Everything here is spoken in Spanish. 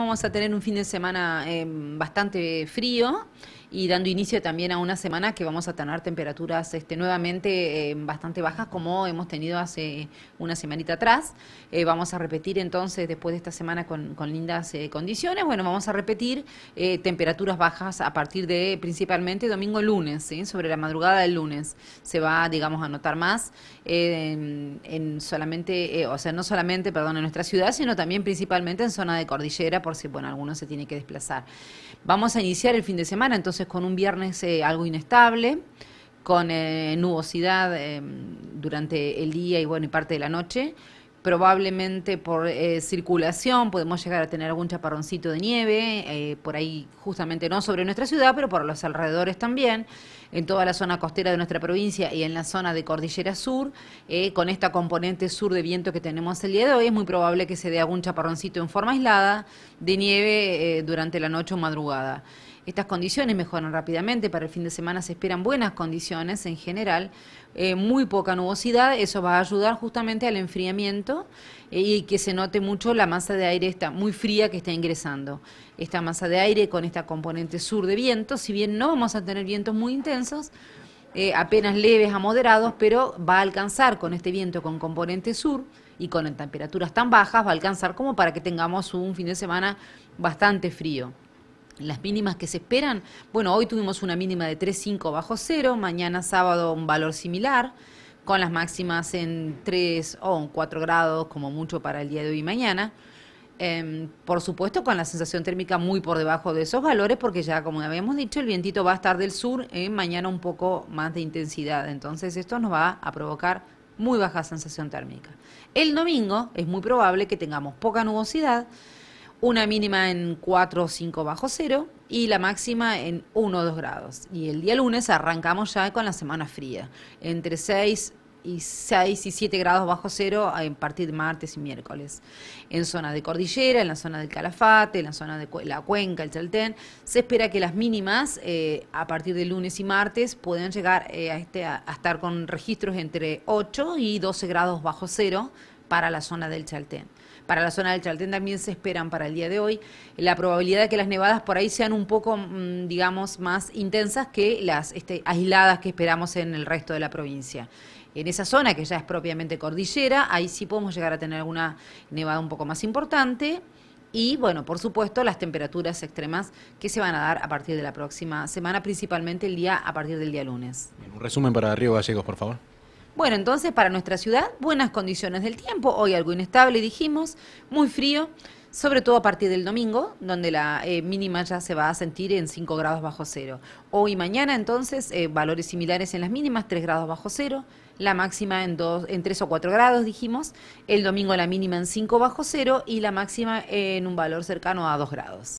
Vamos a tener un fin de semana em, bastante frío y dando inicio también a una semana que vamos a tener temperaturas este, nuevamente eh, bastante bajas como hemos tenido hace una semanita atrás. Eh, vamos a repetir entonces después de esta semana con, lindas eh, condiciones, bueno, vamos a repetir temperaturas bajas a partir de principalmente domingo lunes, sobre la madrugada del lunes se va, digamos, a notar más en, en, solamente, o sea, no solamente, perdón, en nuestra ciudad, sino también principalmente en zona de cordillera por si, bueno, alguno se tiene que desplazar. Vamos a iniciar el fin de semana, entonces con un viernes eh, algo inestable, con eh, nubosidad eh, durante el día y bueno, y parte de la noche. Probablemente por circulación podemos llegar a tener algún chaparroncito de nieve, por ahí justamente no sobre nuestra ciudad, pero por los alrededores también en toda la zona costera de nuestra provincia y en la zona de Cordillera Sur. Eh, con esta componente sur de viento que tenemos el día de hoy, es muy probable que se dé algún chaparroncito en forma aislada de nieve eh, durante la noche o madrugada. Estas condiciones mejoran rápidamente, para el fin de semana se esperan buenas condiciones en general, eh, muy poca nubosidad, eso va a ayudar justamente al enfriamiento y que se note mucho la masa de aire está muy fría que está ingresando. Esta masa de aire con esta componente sur de viento, si bien no vamos a tener vientos muy intensos, eh, apenas leves a moderados, pero va a alcanzar con este viento con componente sur y con temperaturas tan bajas, va a alcanzar como para que tengamos un fin de semana bastante frío. Las mínimas que se esperan, bueno, hoy tuvimos una mínima de 3,5 bajo cero, mañana sábado un valor similar, con las máximas en 3 o 4 grados como mucho para el día de hoy y mañana. Em, por supuesto con la sensación térmica muy por debajo de esos valores, porque ya como habíamos dicho, el vientito va a estar del sur, en mañana un poco más de intensidad. Entonces esto nos va a provocar muy baja sensación térmica. El domingo es muy probable que tengamos poca nubosidad, una mínima en 4 o 5 bajo cero y la máxima en 1 o 2 grados. Y el día lunes arrancamos ya con la semana fría, entre 6 y 6 y 7 grados bajo cero a partir de martes y miércoles. En zona de cordillera, en la zona del Calafate, en la zona de la Cuenca, el Chaltén, se espera que las mínimas eh, a partir de lunes y martes puedan llegar eh, este, a, estar con registros entre 8 y 12 grados bajo cero para la zona del Chaltén para la zona del Chaltén también se esperan para el día de hoy. La probabilidad de que las nevadas por ahí sean un poco, mm, digamos, más intensas que las este, aisladas que esperamos en el resto de la provincia. En esa zona que ya es propiamente cordillera, ahí sí podemos llegar a tener alguna nevada un poco más importante. Y bueno, por supuesto, las temperaturas extremas que se van a dar a partir de la próxima semana, principalmente el día a partir del día lunes. un resumen para Río Gallegos, por favor. Bueno, entonces para nuestra ciudad, buenas condiciones del tiempo. Hoy algo inestable, dijimos, muy frío, sobre todo a partir del domingo, donde la eh, mínima ya se va a sentir en 5 grados bajo cero. Hoy y mañana, entonces, eh, valores similares en las mínimas, 3 grados bajo cero, la máxima en, dos, en 3 o 4 grados, dijimos, el domingo la mínima en 5 bajo cero y la máxima en un valor cercano a 2 grados.